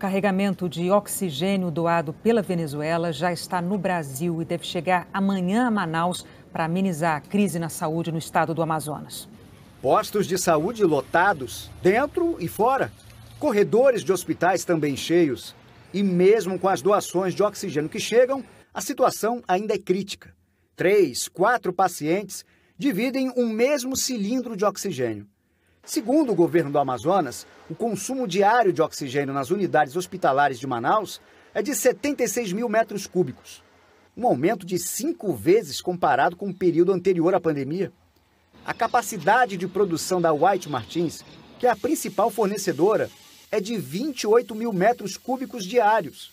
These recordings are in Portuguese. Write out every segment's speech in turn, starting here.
carregamento de oxigênio doado pela Venezuela já está no Brasil e deve chegar amanhã a Manaus para amenizar a crise na saúde no estado do Amazonas. Postos de saúde lotados, dentro e fora. Corredores de hospitais também cheios. E mesmo com as doações de oxigênio que chegam, a situação ainda é crítica. Três, quatro pacientes dividem um mesmo cilindro de oxigênio. Segundo o governo do Amazonas, o consumo diário de oxigênio nas unidades hospitalares de Manaus é de 76 mil metros cúbicos, um aumento de cinco vezes comparado com o período anterior à pandemia. A capacidade de produção da White Martins, que é a principal fornecedora, é de 28 mil metros cúbicos diários.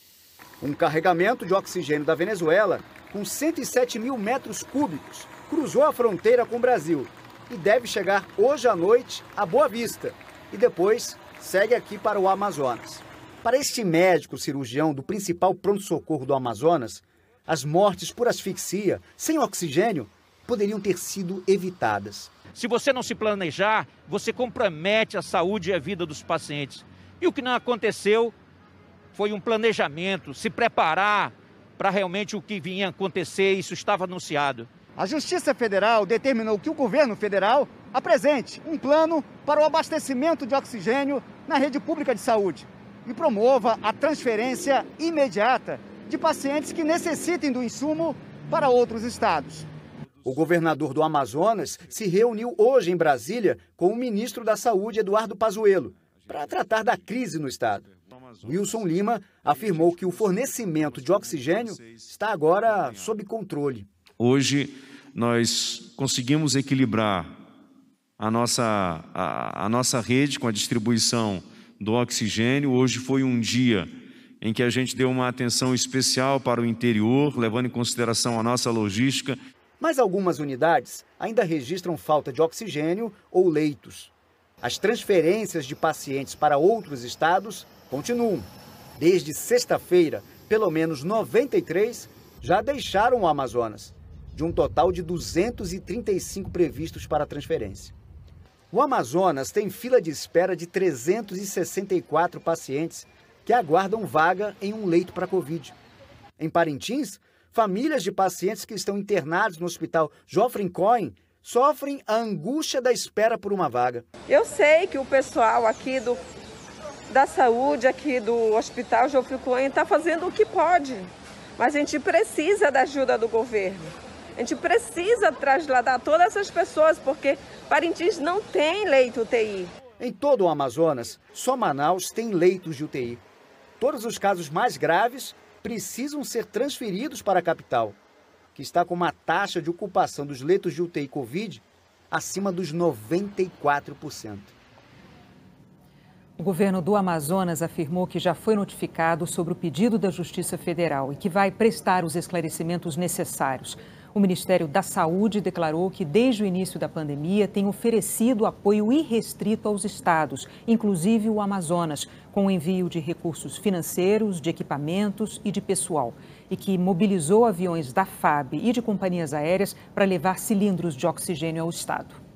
Um carregamento de oxigênio da Venezuela, com 107 mil metros cúbicos, cruzou a fronteira com o Brasil e deve chegar hoje à noite a Boa Vista e depois segue aqui para o Amazonas. Para este médico cirurgião do principal pronto-socorro do Amazonas, as mortes por asfixia, sem oxigênio, poderiam ter sido evitadas. Se você não se planejar, você compromete a saúde e a vida dos pacientes. E o que não aconteceu foi um planejamento, se preparar para realmente o que vinha acontecer, isso estava anunciado. A Justiça Federal determinou que o governo federal apresente um plano para o abastecimento de oxigênio na rede pública de saúde e promova a transferência imediata de pacientes que necessitem do insumo para outros estados. O governador do Amazonas se reuniu hoje em Brasília com o ministro da Saúde, Eduardo Pazuello, para tratar da crise no estado. Wilson Lima afirmou que o fornecimento de oxigênio está agora sob controle. Hoje nós conseguimos equilibrar a nossa, a, a nossa rede com a distribuição do oxigênio. Hoje foi um dia em que a gente deu uma atenção especial para o interior, levando em consideração a nossa logística. Mas algumas unidades ainda registram falta de oxigênio ou leitos. As transferências de pacientes para outros estados continuam. Desde sexta-feira, pelo menos 93 já deixaram o Amazonas de um total de 235 previstos para transferência. O Amazonas tem fila de espera de 364 pacientes que aguardam vaga em um leito para Covid. Em Parintins, famílias de pacientes que estão internados no hospital Joffre Cohen sofrem a angústia da espera por uma vaga. Eu sei que o pessoal aqui do, da saúde, aqui do Hospital Joffre Cohen, está fazendo o que pode, mas a gente precisa da ajuda do governo. A gente precisa trasladar todas essas pessoas, porque Parintins não tem leito UTI. Em todo o Amazonas, só Manaus tem leitos de UTI. Todos os casos mais graves precisam ser transferidos para a capital, que está com uma taxa de ocupação dos leitos de UTI Covid acima dos 94%. O governo do Amazonas afirmou que já foi notificado sobre o pedido da Justiça Federal e que vai prestar os esclarecimentos necessários. O Ministério da Saúde declarou que, desde o início da pandemia, tem oferecido apoio irrestrito aos estados, inclusive o Amazonas, com o envio de recursos financeiros, de equipamentos e de pessoal, e que mobilizou aviões da FAB e de companhias aéreas para levar cilindros de oxigênio ao estado.